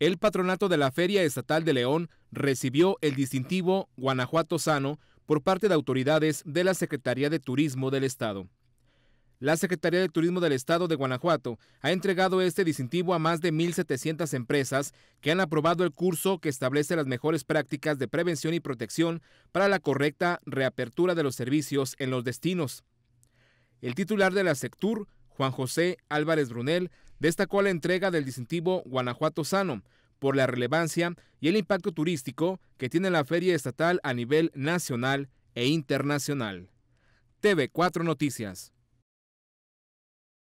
El patronato de la Feria Estatal de León recibió el distintivo Guanajuato Sano por parte de autoridades de la Secretaría de Turismo del Estado. La Secretaría de Turismo del Estado de Guanajuato ha entregado este distintivo a más de 1.700 empresas que han aprobado el curso que establece las mejores prácticas de prevención y protección para la correcta reapertura de los servicios en los destinos. El titular de la SECTUR, Juan José Álvarez Brunel destacó la entrega del distintivo Guanajuato Sano por la relevancia y el impacto turístico que tiene la feria estatal a nivel nacional e internacional. TV4 Noticias.